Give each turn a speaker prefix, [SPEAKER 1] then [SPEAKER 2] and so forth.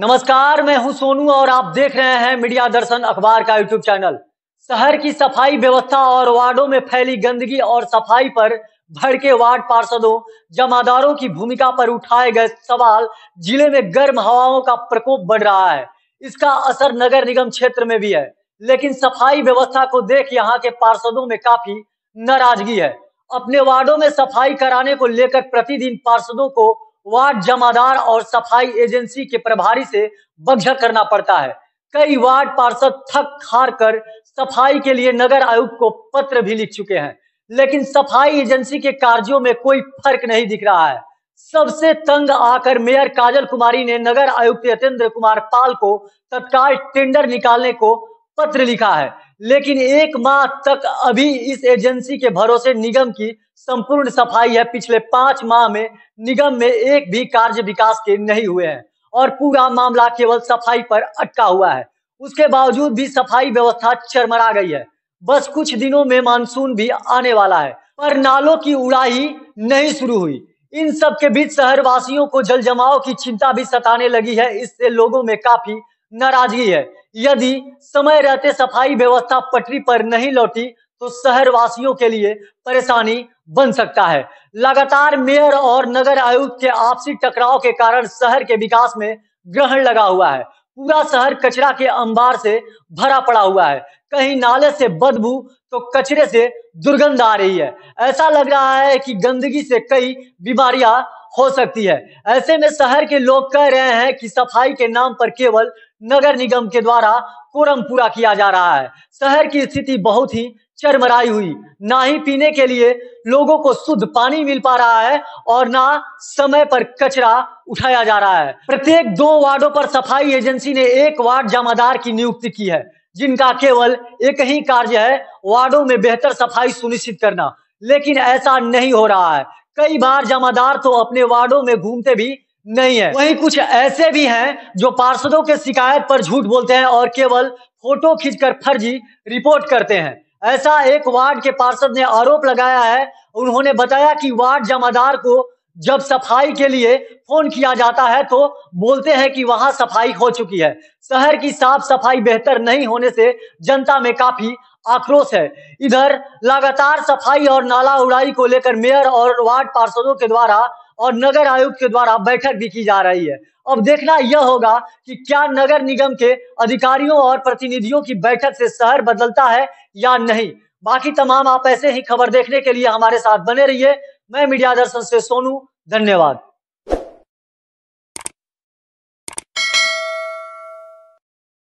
[SPEAKER 1] नमस्कार मैं हूं सोनू और आप देख रहे हैं मीडिया दर्शन अखबार का यूट्यूब चैनल शहर की सफाई व्यवस्था और वार्डों में फैली गंदगी और सफाई पर भड़के वार्ड पार्षदों जमादारों की भूमिका पर उठाए गए सवाल जिले में गर्म हवाओं का प्रकोप बढ़ रहा है इसका असर नगर निगम क्षेत्र में भी है लेकिन सफाई व्यवस्था को देख यहाँ के पार्षदों में काफी नाराजगी है अपने वार्डों में सफाई कराने को लेकर प्रतिदिन पार्षदों को वार्ड जमादार और सफाई एजेंसी के प्रभारी से बगझर करना पड़ता है कई वार्ड पार्षद थक हार कर सफाई के लिए नगर आयुक्त को पत्र भी लिख चुके हैं लेकिन सफाई एजेंसी के कार्यों में कोई फर्क नहीं दिख रहा है सबसे तंग आकर मेयर काजल कुमारी ने नगर आयुक्त यतेंद्र कुमार पाल को तत्काल टेंडर निकालने को पत्र लिखा है लेकिन एक माह तक अभी इस एजेंसी के भरोसे निगम की संपूर्ण सफाई है पिछले पांच माह में निगम में एक भी कार्य विकास के नहीं हुए हैं और पूरा मामला केवल सफाई पर अटका हुआ है उसके बावजूद भी सफाई व्यवस्था चरमरा गई है बस कुछ दिनों में मानसून भी आने वाला है पर नालों की उड़ाही नहीं शुरू हुई इन सब के बीच शहरवासियों को जल जमाव की चिंता भी सताने लगी है इससे लोगों में काफी नाराजगी है यदि समय रहते सफाई व्यवस्था पटरी पर नहीं लौटी तो शहर वासियों के लिए परेशानी बन सकता है लगातार मेयर और नगर आयुक्त के आपसी टकराव के कारण शहर के विकास में ग्रहण लगा हुआ है पूरा शहर कचरा के अंबार से भरा पड़ा हुआ है कहीं नाले से बदबू तो कचरे से दुर्गंध आ रही है ऐसा लग रहा है कि गंदगी से कई बीमारियां हो सकती है ऐसे में शहर के लोग कह रहे हैं कि सफाई के नाम पर केवल नगर निगम के द्वारा कोरम पूरा किया जा रहा है शहर की स्थिति बहुत ही चरमराई हुई ना ही पीने के लिए लोगों को शुद्ध पानी मिल पा रहा है और ना समय पर कचरा उठाया जा रहा है प्रत्येक दो वार्डों पर सफाई एजेंसी ने एक वार्ड जमादार की नियुक्ति की है जिनका केवल एक ही कार्य है वार्डो में बेहतर सफाई सुनिश्चित करना लेकिन ऐसा नहीं हो रहा है कई बार जमादार तो अपने वार्डो में घूमते भी नहीं है वहीं कुछ ऐसे भी हैं जो पार्षदों के शिकायत पर झूठ बोलते हैं और केवल फोटो खींचकर फर्जी रिपोर्ट करते हैं ऐसा एक वार्ड के पार्षद ने आरोप लगाया है उन्होंने बताया कि वार्ड जमादार को जब सफाई के लिए फोन किया जाता है तो बोलते हैं कि वहां सफाई हो चुकी है शहर की साफ सफाई बेहतर नहीं होने से जनता में काफी आक्रोश है इधर लगातार सफाई और नाला उड़ाई को लेकर मेयर और वार्ड पार्षदों के द्वारा और नगर आयुक्त के द्वारा बैठक भी की जा रही है अब देखना यह होगा कि क्या नगर निगम के अधिकारियों और प्रतिनिधियों की बैठक से शहर बदलता है या नहीं बाकी तमाम आप ऐसे ही खबर देखने के लिए हमारे साथ बने रहिए मैं मीडिया दर्शन से सोनू धन्यवाद